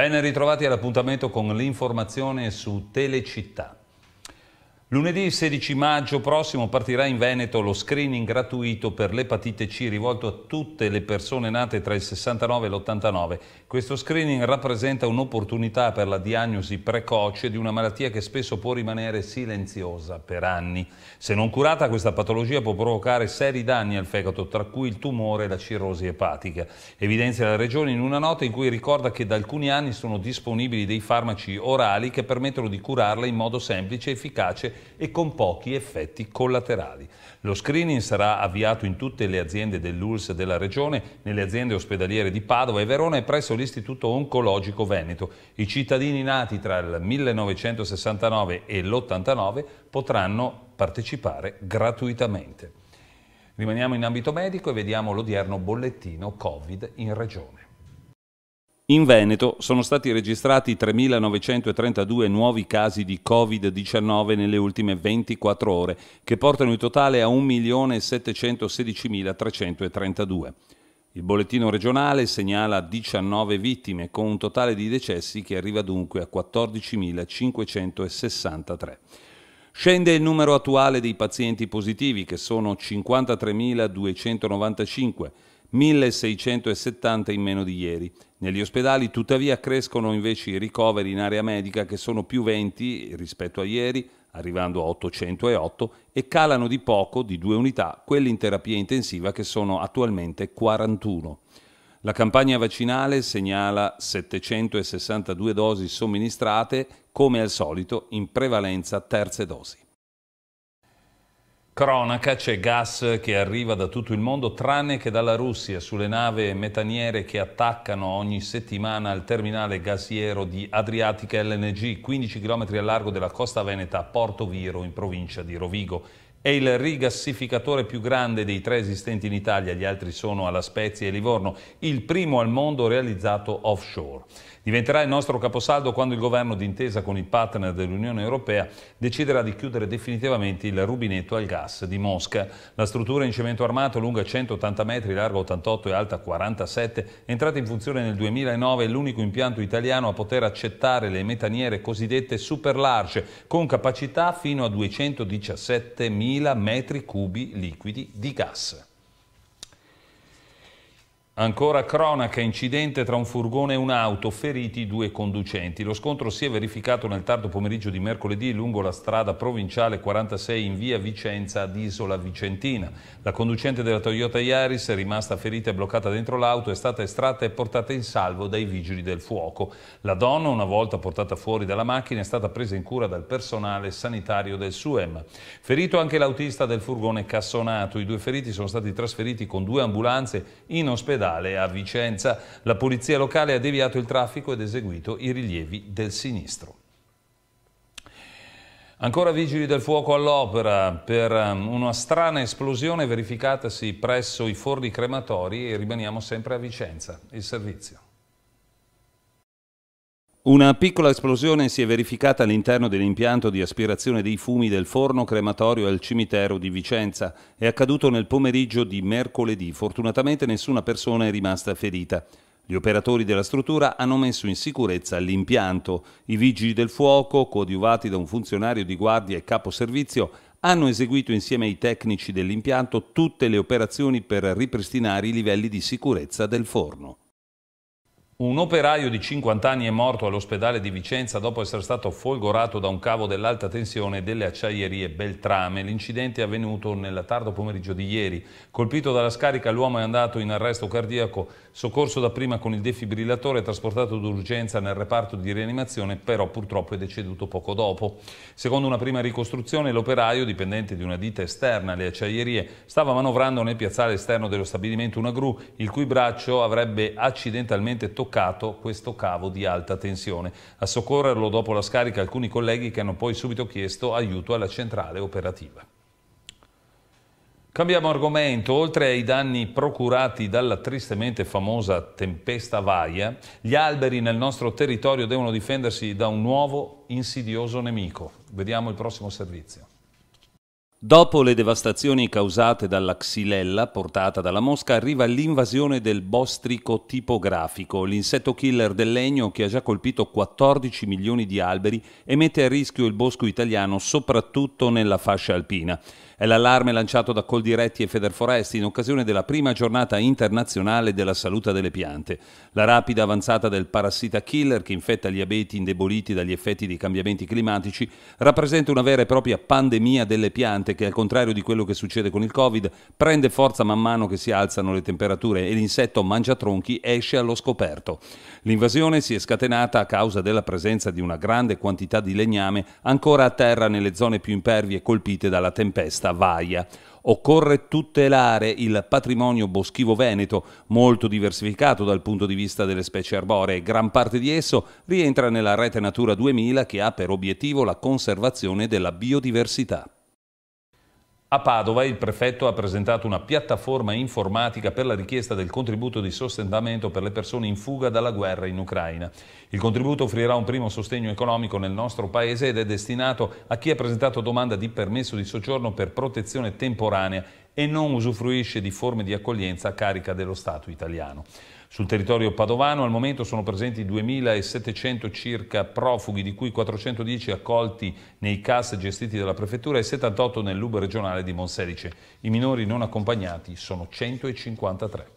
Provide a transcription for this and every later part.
Ben ritrovati all'appuntamento con l'informazione su Telecittà. Lunedì 16 maggio prossimo partirà in Veneto lo screening gratuito per l'epatite C rivolto a tutte le persone nate tra il 69 e l'89. Questo screening rappresenta un'opportunità per la diagnosi precoce di una malattia che spesso può rimanere silenziosa per anni. Se non curata questa patologia può provocare seri danni al fegato, tra cui il tumore e la cirrosi epatica. Evidenzia la Regione in una nota in cui ricorda che da alcuni anni sono disponibili dei farmaci orali che permettono di curarla in modo semplice, efficace e con pochi effetti collaterali. Lo screening sarà avviato in tutte le aziende dell'ULS della Regione, nelle aziende ospedaliere di Padova e Verona e presso l'Istituto Oncologico Veneto. I cittadini nati tra il 1969 e l'89 potranno partecipare gratuitamente. Rimaniamo in ambito medico e vediamo l'odierno bollettino Covid in Regione. In Veneto sono stati registrati 3.932 nuovi casi di Covid-19 nelle ultime 24 ore, che portano il totale a 1.716.332. Il bollettino regionale segnala 19 vittime, con un totale di decessi che arriva dunque a 14.563. Scende il numero attuale dei pazienti positivi, che sono 53.295 1670 in meno di ieri. Negli ospedali tuttavia crescono invece i ricoveri in area medica che sono più 20 rispetto a ieri, arrivando a 808, e calano di poco, di due unità, quelli in terapia intensiva che sono attualmente 41. La campagna vaccinale segnala 762 dosi somministrate, come al solito in prevalenza terze dosi. Cronaca, c'è gas che arriva da tutto il mondo tranne che dalla Russia sulle nave metaniere che attaccano ogni settimana il terminale gasiero di Adriatica LNG, 15 km a largo della costa veneta a Porto Viro in provincia di Rovigo. È il rigassificatore più grande dei tre esistenti in Italia, gli altri sono alla Spezia e Livorno, il primo al mondo realizzato offshore. Diventerà il nostro caposaldo quando il governo, d'intesa con i partner dell'Unione Europea, deciderà di chiudere definitivamente il rubinetto al gas di Mosca. La struttura in cemento armato, lunga 180 metri, larga 88 e alta 47, entrata in funzione nel 2009, è l'unico impianto italiano a poter accettare le metaniere cosiddette super large, con capacità fino a 217.000 100.000 metri cubi liquidi di gas. Ancora cronaca, incidente tra un furgone e un'auto, feriti due conducenti. Lo scontro si è verificato nel tardo pomeriggio di mercoledì lungo la strada provinciale 46 in via Vicenza ad Isola Vicentina. La conducente della Toyota Iaris, rimasta ferita e bloccata dentro l'auto, è stata estratta e portata in salvo dai vigili del fuoco. La donna, una volta portata fuori dalla macchina, è stata presa in cura dal personale sanitario del SUEM. Ferito anche l'autista del furgone cassonato. I due feriti sono stati trasferiti con due ambulanze in ospedale statale. A Vicenza la polizia locale ha deviato il traffico ed eseguito i rilievi del sinistro. Ancora vigili del fuoco all'opera per um, una strana esplosione verificatasi presso i forni crematori e rimaniamo sempre a Vicenza. Il servizio. Una piccola esplosione si è verificata all'interno dell'impianto di aspirazione dei fumi del forno crematorio al cimitero di Vicenza. È accaduto nel pomeriggio di mercoledì. Fortunatamente nessuna persona è rimasta ferita. Gli operatori della struttura hanno messo in sicurezza l'impianto. I vigili del fuoco, coadiuvati da un funzionario di guardia e capo servizio, hanno eseguito insieme ai tecnici dell'impianto tutte le operazioni per ripristinare i livelli di sicurezza del forno. Un operaio di 50 anni è morto all'ospedale di Vicenza dopo essere stato folgorato da un cavo dell'alta tensione delle acciaierie Beltrame. L'incidente è avvenuto nel tardo pomeriggio di ieri. Colpito dalla scarica, l'uomo è andato in arresto cardiaco, soccorso dapprima con il defibrillatore, trasportato d'urgenza nel reparto di rianimazione, però purtroppo è deceduto poco dopo. Secondo una prima ricostruzione, l'operaio, dipendente di una ditta esterna alle acciaierie, stava manovrando nel piazzale esterno dello stabilimento una gru, il cui braccio avrebbe accidentalmente toccato bloccato questo cavo di alta tensione. A soccorrerlo dopo la scarica alcuni colleghi che hanno poi subito chiesto aiuto alla centrale operativa. Cambiamo argomento, oltre ai danni procurati dalla tristemente famosa tempesta Vaia, gli alberi nel nostro territorio devono difendersi da un nuovo insidioso nemico. Vediamo il prossimo servizio. Dopo le devastazioni causate dalla xylella portata dalla mosca arriva l'invasione del bostrico tipografico, l'insetto killer del legno che ha già colpito 14 milioni di alberi e mette a rischio il bosco italiano soprattutto nella fascia alpina. È l'allarme lanciato da Coldiretti e Federforesti in occasione della prima giornata internazionale della salute delle piante. La rapida avanzata del parassita killer che infetta gli abeti indeboliti dagli effetti dei cambiamenti climatici rappresenta una vera e propria pandemia delle piante importante che al contrario di quello che succede con il Covid prende forza man mano che si alzano le temperature e l'insetto mangiatronchi esce allo scoperto. L'invasione si è scatenata a causa della presenza di una grande quantità di legname ancora a terra nelle zone più impervie colpite dalla tempesta Vaia. Occorre tutelare il patrimonio boschivo veneto, molto diversificato dal punto di vista delle specie arboree. Gran parte di esso rientra nella rete Natura 2000 che ha per obiettivo la conservazione della biodiversità. A Padova il prefetto ha presentato una piattaforma informatica per la richiesta del contributo di sostentamento per le persone in fuga dalla guerra in Ucraina. Il contributo offrirà un primo sostegno economico nel nostro paese ed è destinato a chi ha presentato domanda di permesso di soggiorno per protezione temporanea e non usufruisce di forme di accoglienza a carica dello Stato italiano. Sul territorio padovano al momento sono presenti 2.700 circa profughi, di cui 410 accolti nei CAS gestiti dalla Prefettura e 78 nel nell'UB regionale di Monselice. I minori non accompagnati sono 153.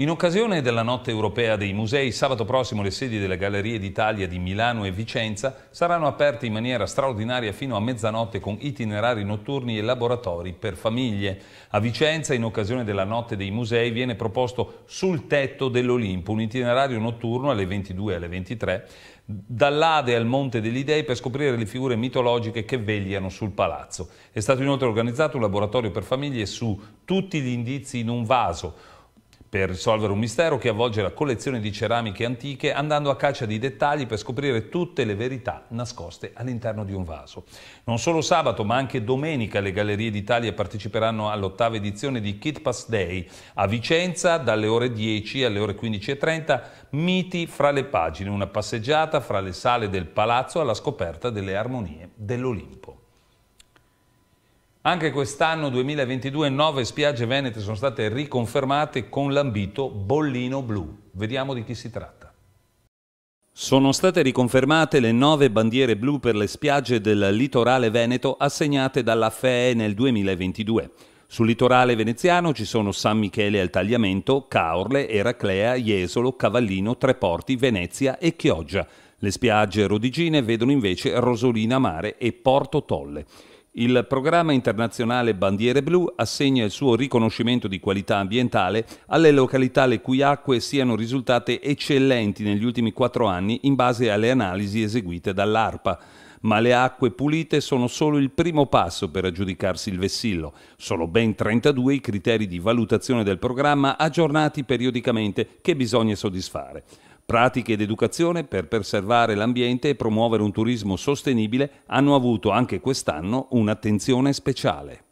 In occasione della Notte Europea dei Musei, sabato prossimo le sedi delle Gallerie d'Italia di Milano e Vicenza saranno aperte in maniera straordinaria fino a mezzanotte con itinerari notturni e laboratori per famiglie. A Vicenza, in occasione della Notte dei Musei, viene proposto Sul tetto dell'Olimpo, un itinerario notturno alle 22 e alle 23, dall'Ade al Monte degli Dei per scoprire le figure mitologiche che vegliano sul palazzo. È stato inoltre organizzato un laboratorio per famiglie su tutti gli indizi in un vaso, per risolvere un mistero che avvolge la collezione di ceramiche antiche andando a caccia di dettagli per scoprire tutte le verità nascoste all'interno di un vaso. Non solo sabato ma anche domenica le Gallerie d'Italia parteciperanno all'ottava edizione di Kid Pass Day a Vicenza dalle ore 10 alle ore 15.30 Miti fra le pagine, una passeggiata fra le sale del palazzo alla scoperta delle armonie dell'Olimpo. Anche quest'anno 2022 nove spiagge venete sono state riconfermate con l'ambito bollino blu. Vediamo di chi si tratta. Sono state riconfermate le nove bandiere blu per le spiagge del litorale veneto assegnate dalla FEE nel 2022. Sul litorale veneziano ci sono San Michele al Tagliamento, Caorle, Eraclea, Jesolo, Cavallino, Treporti, Venezia e Chioggia. Le spiagge rodigine vedono invece Rosolina Mare e Porto Tolle. Il programma internazionale Bandiere Blu assegna il suo riconoscimento di qualità ambientale alle località le cui acque siano risultate eccellenti negli ultimi quattro anni in base alle analisi eseguite dall'ARPA. Ma le acque pulite sono solo il primo passo per aggiudicarsi il vessillo. Sono ben 32 i criteri di valutazione del programma aggiornati periodicamente che bisogna soddisfare. Pratiche ed educazione per preservare l'ambiente e promuovere un turismo sostenibile hanno avuto anche quest'anno un'attenzione speciale.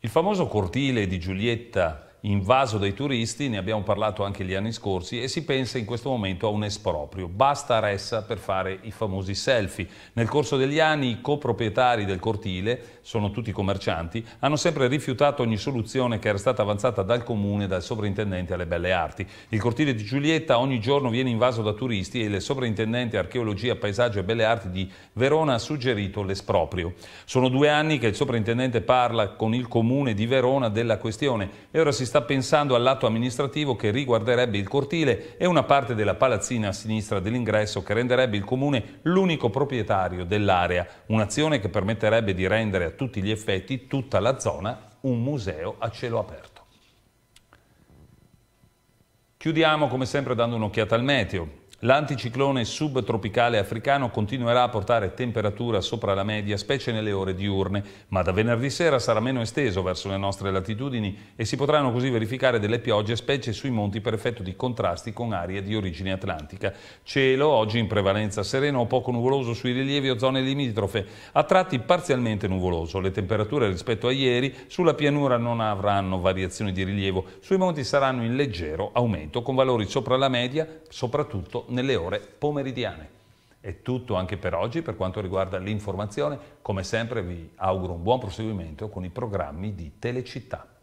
Il famoso cortile di Giulietta invaso dai turisti, ne abbiamo parlato anche gli anni scorsi e si pensa in questo momento a un esproprio. Basta Ressa per fare i famosi selfie. Nel corso degli anni i coproprietari del cortile, sono tutti commercianti, hanno sempre rifiutato ogni soluzione che era stata avanzata dal comune e dal sovrintendente alle belle arti. Il cortile di Giulietta ogni giorno viene invaso da turisti e il sovrintendente archeologia, paesaggio e belle arti di Verona ha suggerito l'esproprio. Sono due anni che il sovrintendente parla con il comune di Verona della questione e ora si sta sta pensando all'atto amministrativo che riguarderebbe il cortile e una parte della palazzina a sinistra dell'ingresso che renderebbe il comune l'unico proprietario dell'area, un'azione che permetterebbe di rendere a tutti gli effetti tutta la zona un museo a cielo aperto. Chiudiamo come sempre dando un'occhiata al meteo. L'anticiclone subtropicale africano continuerà a portare temperatura sopra la media, specie nelle ore diurne, ma da venerdì sera sarà meno esteso verso le nostre latitudini e si potranno così verificare delle piogge, specie sui monti per effetto di contrasti con aree di origine atlantica. Cielo oggi in prevalenza sereno o poco nuvoloso sui rilievi o zone limitrofe, a tratti parzialmente nuvoloso. Le temperature rispetto a ieri sulla pianura non avranno variazioni di rilievo, sui monti saranno in leggero aumento, con valori sopra la media, soprattutto nelle ore pomeridiane. È tutto anche per oggi per quanto riguarda l'informazione. Come sempre vi auguro un buon proseguimento con i programmi di Telecittà.